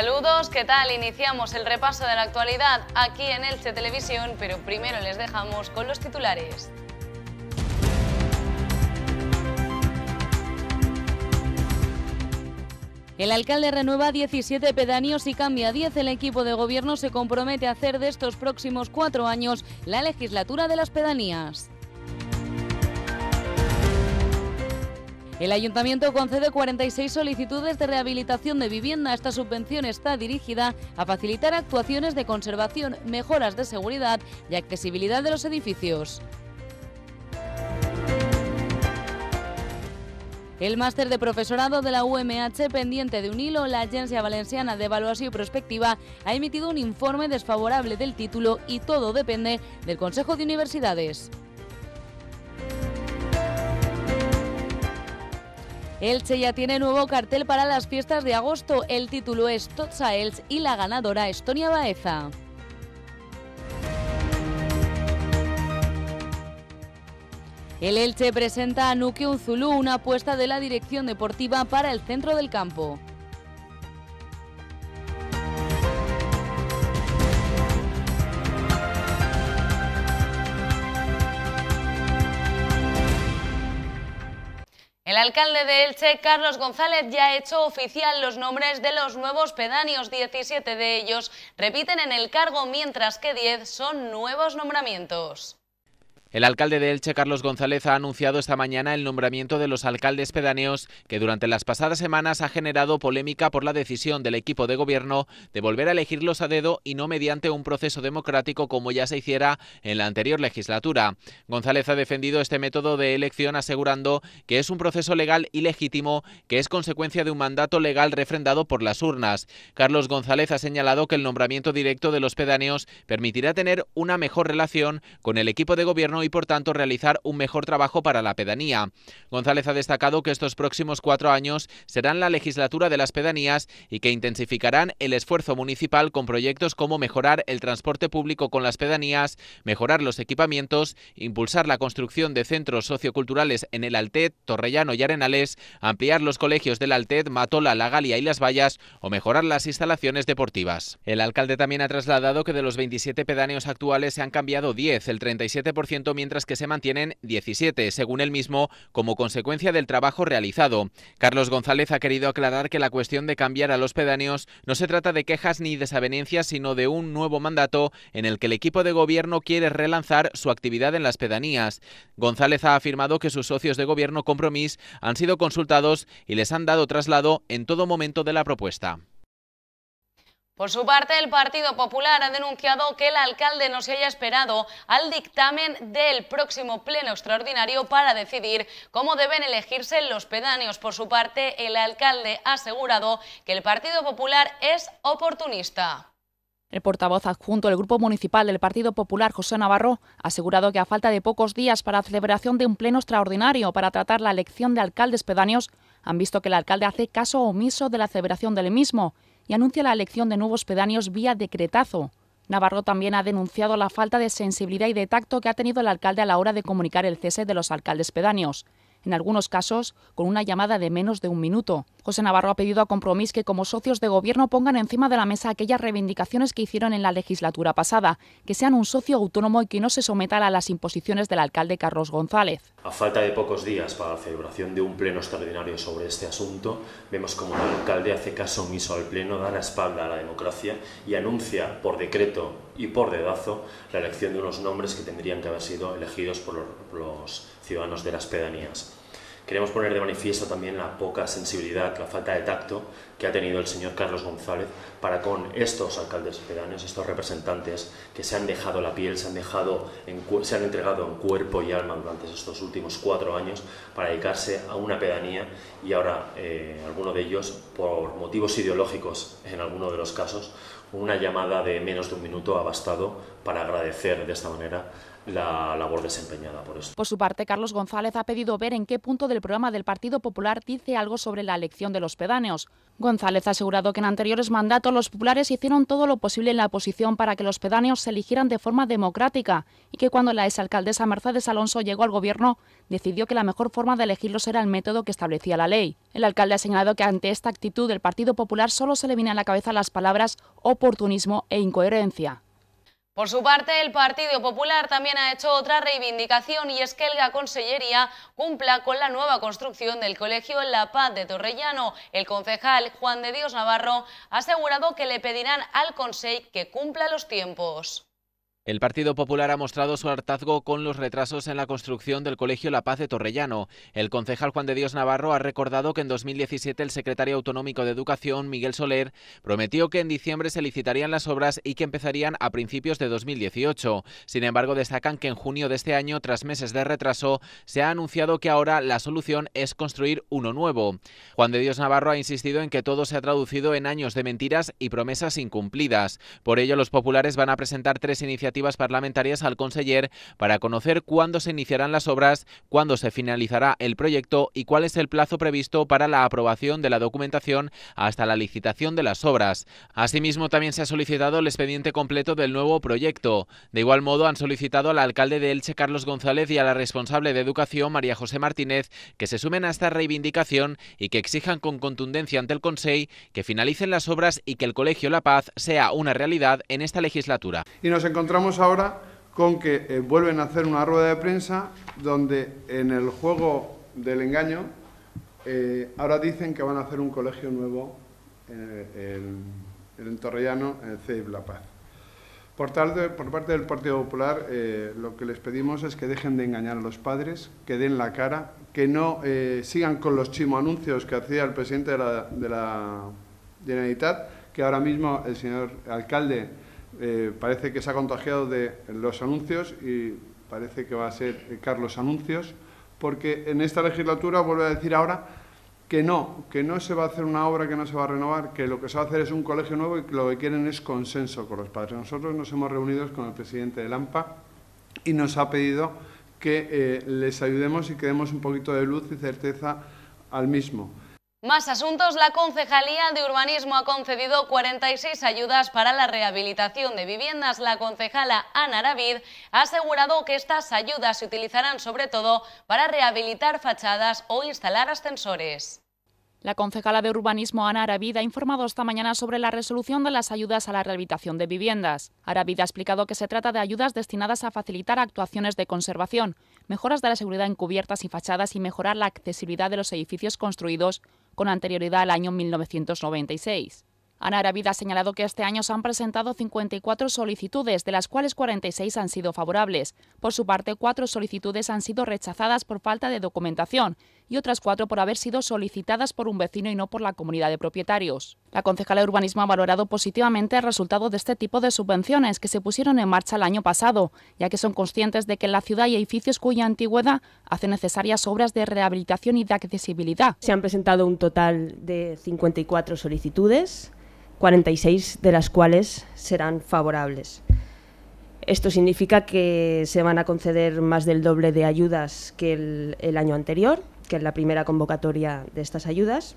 Saludos, ¿qué tal? Iniciamos el repaso de la actualidad aquí en Elche Televisión, pero primero les dejamos con los titulares. El alcalde renueva 17 pedaníos y cambia 10. El equipo de gobierno se compromete a hacer de estos próximos cuatro años la legislatura de las pedanías. El ayuntamiento concede 46 solicitudes de rehabilitación de vivienda. Esta subvención está dirigida a facilitar actuaciones de conservación, mejoras de seguridad y accesibilidad de los edificios. El máster de profesorado de la UMH, pendiente de un hilo, la Agencia Valenciana de Evaluación y Prospectiva ha emitido un informe desfavorable del título y todo depende del Consejo de Universidades. Elche ya tiene nuevo cartel para las fiestas de agosto. El título es Totsa Elche y la ganadora Estonia Baeza. El Elche presenta a Nuke Unzulu una apuesta de la dirección deportiva para el centro del campo. El alcalde de Elche, Carlos González, ya ha hecho oficial los nombres de los nuevos pedáneos. 17 de ellos repiten en el cargo, mientras que 10 son nuevos nombramientos. El alcalde de Elche, Carlos González, ha anunciado esta mañana el nombramiento de los alcaldes pedaneos que durante las pasadas semanas ha generado polémica por la decisión del equipo de gobierno de volver a elegirlos a dedo y no mediante un proceso democrático como ya se hiciera en la anterior legislatura. González ha defendido este método de elección asegurando que es un proceso legal y legítimo que es consecuencia de un mandato legal refrendado por las urnas. Carlos González ha señalado que el nombramiento directo de los pedaneos permitirá tener una mejor relación con el equipo de gobierno y por tanto realizar un mejor trabajo para la pedanía. González ha destacado que estos próximos cuatro años serán la legislatura de las pedanías y que intensificarán el esfuerzo municipal con proyectos como mejorar el transporte público con las pedanías, mejorar los equipamientos, impulsar la construcción de centros socioculturales en el Altet, Torrellano y Arenales, ampliar los colegios del Altet, Matola, La Galia y Las Vallas o mejorar las instalaciones deportivas. El alcalde también ha trasladado que de los 27 pedáneos actuales se han cambiado 10, el 37% mientras que se mantienen 17, según él mismo, como consecuencia del trabajo realizado. Carlos González ha querido aclarar que la cuestión de cambiar a los pedáneos no se trata de quejas ni desavenencias, sino de un nuevo mandato en el que el equipo de gobierno quiere relanzar su actividad en las pedanías. González ha afirmado que sus socios de gobierno Compromís han sido consultados y les han dado traslado en todo momento de la propuesta. Por su parte, el Partido Popular ha denunciado que el alcalde no se haya esperado al dictamen del próximo pleno extraordinario para decidir cómo deben elegirse los pedáneos. Por su parte, el alcalde ha asegurado que el Partido Popular es oportunista. El portavoz adjunto del Grupo Municipal del Partido Popular, José Navarro, ha asegurado que a falta de pocos días para la celebración de un pleno extraordinario para tratar la elección de alcaldes pedáneos, han visto que el alcalde hace caso omiso de la celebración del mismo y anuncia la elección de nuevos pedáneos vía decretazo. Navarro también ha denunciado la falta de sensibilidad y de tacto que ha tenido el alcalde a la hora de comunicar el cese de los alcaldes pedáneos, en algunos casos con una llamada de menos de un minuto. José Navarro ha pedido a Compromís que como socios de gobierno pongan encima de la mesa aquellas reivindicaciones que hicieron en la legislatura pasada, que sean un socio autónomo y que no se sometan a las imposiciones del alcalde Carlos González. A falta de pocos días para la celebración de un pleno extraordinario sobre este asunto, vemos como el alcalde hace caso omiso al pleno, da la espalda a la democracia y anuncia por decreto y por dedazo la elección de unos nombres que tendrían que haber sido elegidos por los ciudadanos de las pedanías. Queremos poner de manifiesto también la poca sensibilidad, la falta de tacto que ha tenido el señor Carlos González para con estos alcaldes pedáneos, estos representantes que se han dejado la piel, se han, dejado se han entregado en cuerpo y alma durante estos últimos cuatro años para dedicarse a una pedanía y ahora eh, alguno de ellos, por motivos ideológicos en alguno de los casos, una llamada de menos de un minuto ha bastado para agradecer de esta manera la labor desempeñada por esto. Por su parte, Carlos González ha pedido ver en qué punto del programa del Partido Popular dice algo sobre la elección de los pedáneos. González ha asegurado que en anteriores mandatos los populares hicieron todo lo posible en la oposición para que los pedáneos se eligieran de forma democrática y que cuando la exalcaldesa Mercedes Alonso llegó al gobierno decidió que la mejor forma de elegirlos era el método que establecía la ley. El alcalde ha señalado que ante esta actitud del Partido Popular solo se le vienen a la cabeza las palabras oportunismo e incoherencia. Por su parte, el Partido Popular también ha hecho otra reivindicación y es que la Consellería cumpla con la nueva construcción del Colegio en La Paz de Torrellano. El concejal Juan de Dios Navarro ha asegurado que le pedirán al Consejo que cumpla los tiempos. El Partido Popular ha mostrado su hartazgo con los retrasos en la construcción del Colegio La Paz de Torrellano. El concejal Juan de Dios Navarro ha recordado que en 2017 el secretario autonómico de Educación, Miguel Soler, prometió que en diciembre se licitarían las obras y que empezarían a principios de 2018. Sin embargo, destacan que en junio de este año, tras meses de retraso, se ha anunciado que ahora la solución es construir uno nuevo. Juan de Dios Navarro ha insistido en que todo se ha traducido en años de mentiras y promesas incumplidas. Por ello, los populares van a presentar tres iniciativas parlamentarias al conseller para conocer cuándo se iniciarán las obras, cuándo se finalizará el proyecto y cuál es el plazo previsto para la aprobación de la documentación hasta la licitación de las obras. Asimismo, también se ha solicitado el expediente completo del nuevo proyecto. De igual modo, han solicitado al alcalde de Elche, Carlos González, y a la responsable de Educación, María José Martínez, que se sumen a esta reivindicación y que exijan con contundencia ante el Consejo que finalicen las obras y que el Colegio La Paz sea una realidad en esta legislatura. Y nos encontramos ahora con que eh, vuelven a hacer una rueda de prensa donde en el juego del engaño eh, ahora dicen que van a hacer un colegio nuevo en, eh, en, en Torrellano, en el CEIB La Paz. Por, tarde, por, parte del Partido Popular, lo que les pedimos es que dejen de engañar a los padres, que den la cara, que no sigan con los chimo anuncios que hacía el presidente de la, de la Generalitat, que ahora mismo el señor alcalde eh, parece que se ha contagiado de los anuncios y parece que va a ser Carlos Anuncios, porque en esta legislatura vuelve a decir ahora que no, que no se va a hacer una obra que no se va a renovar, que lo que se va a hacer es un colegio nuevo y que lo que quieren es consenso con los padres. Nosotros nos hemos reunido con el presidente del AMPA y nos ha pedido que eh, les ayudemos y que demos un poquito de luz y certeza al mismo. Más asuntos. La Concejalía de Urbanismo ha concedido 46 ayudas para la rehabilitación de viviendas. La concejala Ana Aravid ha asegurado que estas ayudas se utilizarán sobre todo para rehabilitar fachadas o instalar ascensores. La concejala de Urbanismo, Ana Aravid, ha informado esta mañana sobre la resolución de las ayudas a la rehabilitación de viviendas. Aravid ha explicado que se trata de ayudas destinadas a facilitar actuaciones de conservación, mejoras de la seguridad en cubiertas y fachadas y mejorar la accesibilidad de los edificios construidos con anterioridad al año 1996. Ana Arabida ha señalado que este año se han presentado 54 solicitudes, de las cuales 46 han sido favorables. Por su parte, cuatro solicitudes han sido rechazadas por falta de documentación y otras cuatro por haber sido solicitadas por un vecino y no por la comunidad de propietarios. La concejala de Urbanismo ha valorado positivamente el resultado de este tipo de subvenciones que se pusieron en marcha el año pasado, ya que son conscientes de que en la ciudad hay edificios cuya antigüedad hace necesarias obras de rehabilitación y de accesibilidad. Se han presentado un total de 54 solicitudes, 46 de las cuales serán favorables. Esto significa que se van a conceder más del doble de ayudas que el, año anterior, que es la primera convocatoria de estas ayudas.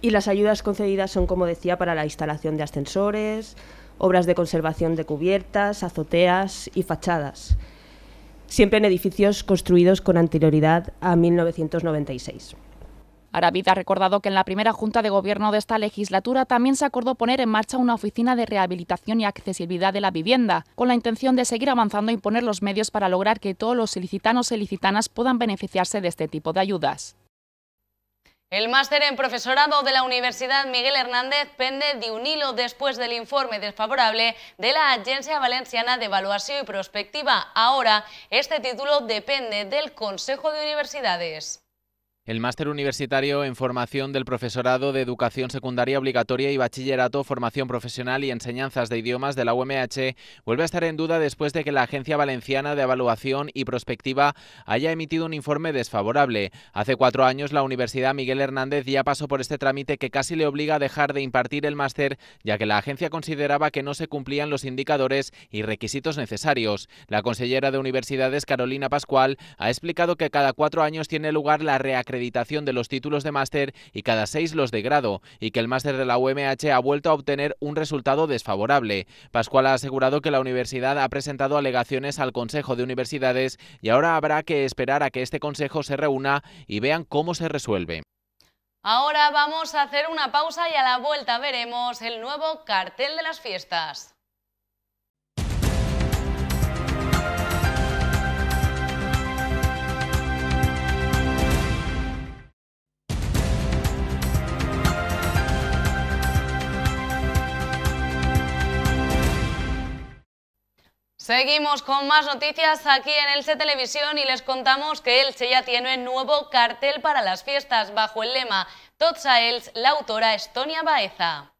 Y las ayudas concedidas son, como decía, para la instalación de ascensores, obras de conservación de cubiertas, azoteas y fachadas, siempre en edificios construidos con anterioridad a 1996. Aravid ha recordado que en la primera Junta de Gobierno de esta legislatura también se acordó poner en marcha una oficina de rehabilitación y accesibilidad de la vivienda, con la intención de seguir avanzando y e poner los medios para lograr que todos los ilicitanos y e ilicitanas puedan beneficiarse de este tipo de ayudas. El máster en profesorado de la Universidad Miguel Hernández pende de un hilo después del informe desfavorable de la Agencia Valenciana de Evaluación y Prospectiva. Ahora, este título depende del Consejo de Universidades. El Máster Universitario en Formación del Profesorado de Educación Secundaria Obligatoria y Bachillerato, Formación Profesional y Enseñanzas de Idiomas de la UMH vuelve a estar en duda después de que la Agencia Valenciana de Evaluación y Prospectiva haya emitido un informe desfavorable. Hace cuatro años la Universidad Miguel Hernández ya pasó por este trámite que casi le obliga a dejar de impartir el máster, ya que la agencia consideraba que no se cumplían los indicadores y requisitos necesarios. La consellera de Universidades, Carolina Pascual, ha explicado que cada cuatro años tiene lugar la reacreditación de los títulos de máster y cada seis los de grado, y que el máster de la UMH ha vuelto a obtener un resultado desfavorable. Pascual ha asegurado que la universidad ha presentado alegaciones al Consejo de Universidades y ahora habrá que esperar a que este consejo se reúna y vean cómo se resuelve. Ahora vamos a hacer una pausa y a la vuelta veremos el nuevo cartel de las fiestas. Seguimos con más noticias aquí en Elche Televisión y les contamos que Elche ya tiene un nuevo cartel para las fiestas bajo el lema Totsa a la autora Estonia Baeza.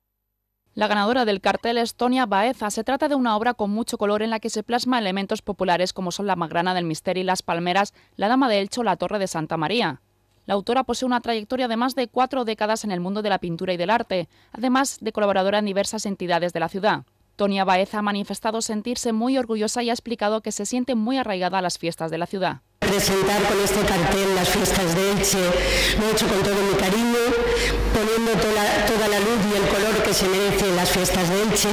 La ganadora del cartel Estonia Baeza se trata de una obra con mucho color en la que se plasma elementos populares como son la magrana del misterio y las palmeras, la dama de Elcho, la torre de Santa María. La autora posee una trayectoria de más de cuatro décadas en el mundo de la pintura y del arte, además de colaboradora en diversas entidades de la ciudad. Tonia Baeza ha manifestado sentirse muy orgullosa y ha explicado que se siente muy arraigada a las fiestas de la ciudad presentar con este cartel las fiestas de Elche. Lo he hecho con todo mi cariño, poniendo toda, la luz y el color que se merecen las fiestas de Elche.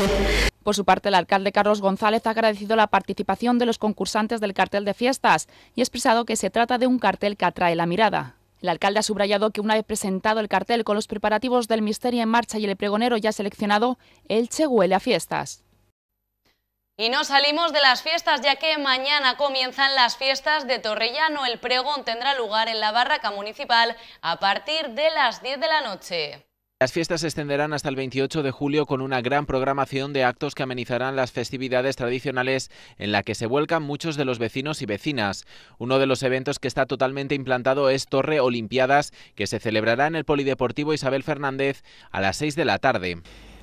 Por su parte, el alcalde Carlos González ha agradecido la participación de los concursantes del cartel de fiestas y ha expresado que se trata de un cartel que atrae la mirada. El alcalde ha subrayado que una vez presentado el cartel con los preparativos del misterio en marcha y el pregonero ya seleccionado, el huele a fiestas. Y no salimos de las fiestas, ya que mañana comienzan las fiestas de Torrellano. El pregón tendrá lugar en la barraca municipal a partir de las 10 de la noche. Las fiestas se extenderán hasta el 28 de julio con una gran programación de actos que amenizarán las festividades tradicionales en la que se vuelcan muchos de los vecinos y vecinas. Uno de los eventos que está totalmente implantado es Torre Olimpiadas, que se celebrará en el Polideportivo Isabel Fernández a las 6 de la tarde.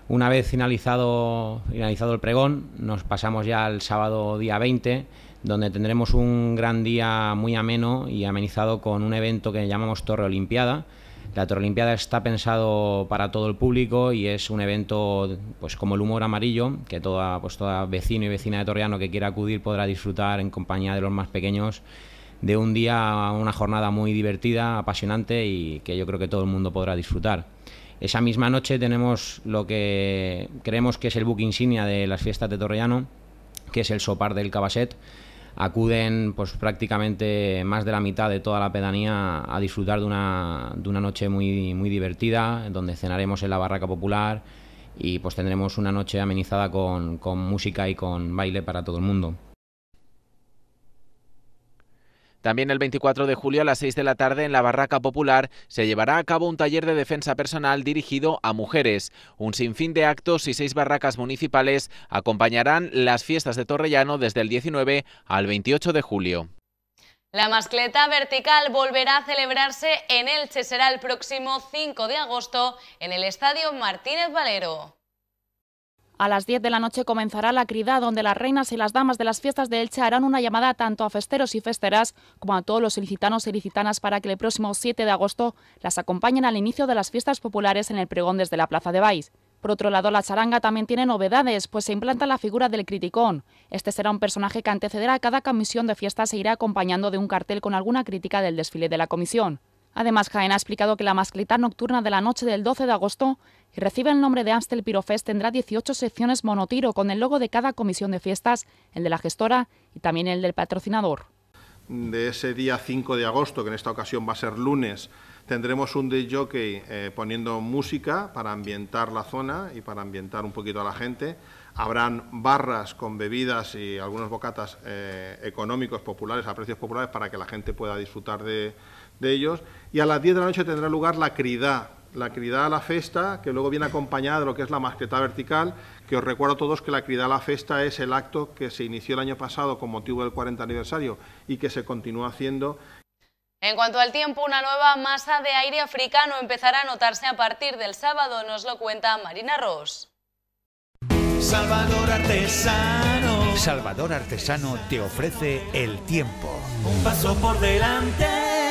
Una vez finalizado, finalizado el pregón, nos pasamos ya al sábado día 20, donde tendremos un gran día muy ameno y amenizado con un evento que llamamos Torre Olimpiada la Torolimpiada está pensado para todo el público y es un evento pues como el humor amarillo, que toda, pues toda vecino y vecina de Torreano que quiera acudir podrá disfrutar en compañía de los más pequeños de un día, una jornada muy divertida, apasionante y que yo creo que todo el mundo podrá disfrutar. Esa misma noche tenemos lo que creemos que es el book insignia de las fiestas de Torreano, que es el sopar del Cabaset, acuden pues, prácticamente más de la mitad de toda la pedanía a disfrutar de una, noche muy, divertida, donde cenaremos en la barraca popular y pues tendremos una noche amenizada con, con música y con baile para todo el mundo. También el 24 de julio a las 6 de la tarde en la Barraca Popular se llevará a cabo un taller de defensa personal dirigido a mujeres. Un sinfín de actos y seis barracas municipales acompañarán las fiestas de Torrellano desde el 19 al 28 de julio. La mascleta vertical volverá a celebrarse en Elche, será el próximo 5 de agosto en el Estadio Martínez Valero. A las 10 de la noche comenzará la crida, donde las reinas y las damas de las fiestas de Elche harán una llamada tanto a festeros y festeras como a todos los ilicitanos y ilicitanas para que el próximo 7 de agosto las acompañen al inicio de las fiestas populares en el pregón desde la Plaza de Baix. Por otro lado, la charanga también tiene novedades, pues se implanta la figura del criticón. Este será un personaje que antecederá a cada comisión de fiestas e irá acompañando de un cartel con alguna crítica del desfile de la comisión. Además, Jaén ha explicado que la mascleta nocturna de la noche del 12 de agosto, ...y recibe el nombre de Amstel Pirofest, tendrá 18 secciones monotiro con el logo de cada comisión de fiestas, el de la gestora y también el del patrocinador de ese día 5 de agosto, que en esta ocasión va a ser lunes, tendremos un DJ jockey eh, poniendo música para ambientar la zona y para ambientar un poquito a la gente. Habrán barras con bebidas y algunos bocatas eh, económicos populares, a precios populares, para que la gente pueda disfrutar de, de ellos. Y a las 10 de la noche tendrá lugar la crida, la crida a la festa, que luego viene acompañada de lo que es la masqueta vertical, que os recuerdo a todos que la crida a la festa es el acto que se inició el año pasado con motivo del 40 aniversario y que se continúa haciendo. En cuanto al tiempo, una nueva masa de aire africano empezará a notarse a partir del sábado, nos lo cuenta Marina Ross. Salvador Artesano. Salvador Artesano te ofrece el tiempo. Un paso por delante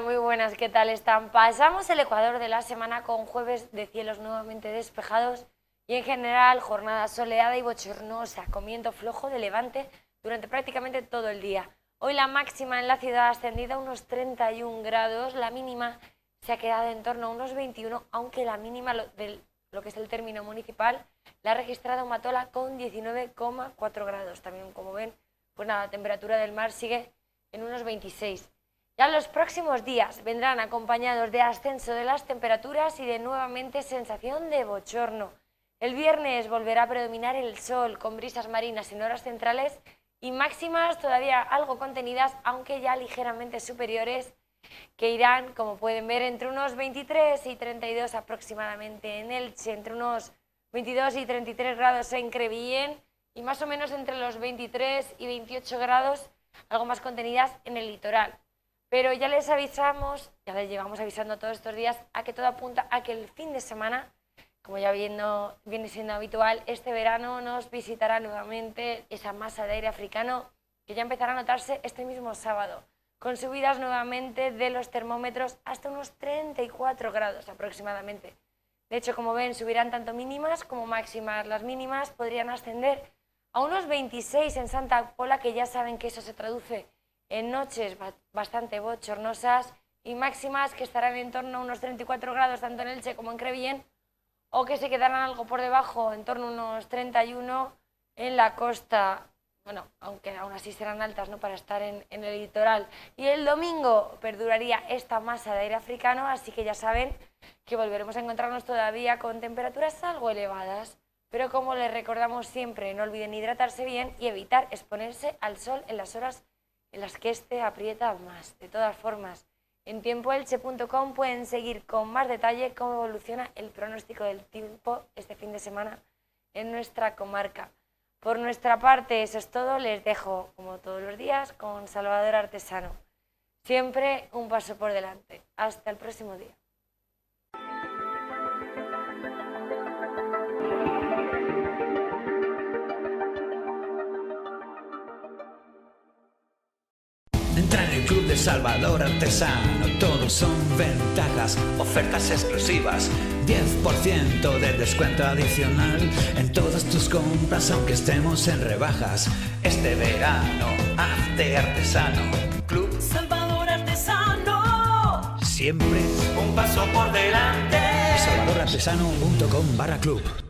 muy buenas, ¿qué tal están? Pasamos el Ecuador de la semana con jueves de cielos nuevamente despejados y en general jornada soleada y bochornosa, comiendo flojo de levante durante prácticamente todo el día. Hoy la máxima en la ciudad ha ascendido a unos 31 grados, la mínima se ha quedado en torno a unos 21, aunque la mínima de lo que es el término municipal la ha registrado Matola con 19,4 grados. También, como ven, pues nada, la temperatura del mar sigue en unos 26. Ya los próximos días vendrán acompañados de ascenso de las temperaturas y de nuevamente sensación de bochorno. El viernes volverá a predominar el sol con brisas marinas en horas centrales y máximas todavía algo contenidas, aunque ya ligeramente superiores, que irán, como pueden ver, entre unos 23 y 32 aproximadamente en Elche, entre unos 22 y 33 grados en Crevillén y más o menos entre los 23 y 28 grados, algo más contenidas en el litoral. Pero ya les avisamos, ya les llevamos avisando todos estos días, a que todo apunta a que el fin de semana, como ya viendo, viene siendo habitual, este verano nos visitará nuevamente esa masa de aire africano que ya empezará a notarse este mismo sábado, con subidas nuevamente de los termómetros hasta unos 34 grados aproximadamente. De hecho, como ven, subirán tanto mínimas como máximas. Las mínimas podrían ascender a unos 26 en Santa Pola, que ya saben que eso se traduce en noches bastante bochornosas y máximas que estarán en torno a unos 34 grados tanto en Elche como en Crevillén o que se quedarán algo por debajo, en torno a unos 31 en la costa. Bueno, aunque aún así serán altas ¿no? para estar en, en el litoral. Y el domingo perduraría esta masa de aire africano, así que ya saben que volveremos a encontrarnos todavía con temperaturas algo elevadas. Pero como les recordamos siempre, no olviden hidratarse bien y evitar exponerse al sol en las horas en las que este aprieta más. De todas formas, en tiempoelche.com pueden seguir con más detalle cómo evoluciona el pronóstico del tiempo este fin de semana en nuestra comarca. Por nuestra parte, eso es todo. Les dejo, como todos los días, con Salvador Artesano. Siempre un paso por delante. Hasta el próximo día. Entra en el club de Salvador Artesano, todos son ventajas, ofertas exclusivas, 10% de descuento adicional en todas tus compras aunque estemos en rebajas. Este verano, hazte artesano, Club Salvador Artesano. Siempre un paso por delante. Salvadorartesano.com barra club.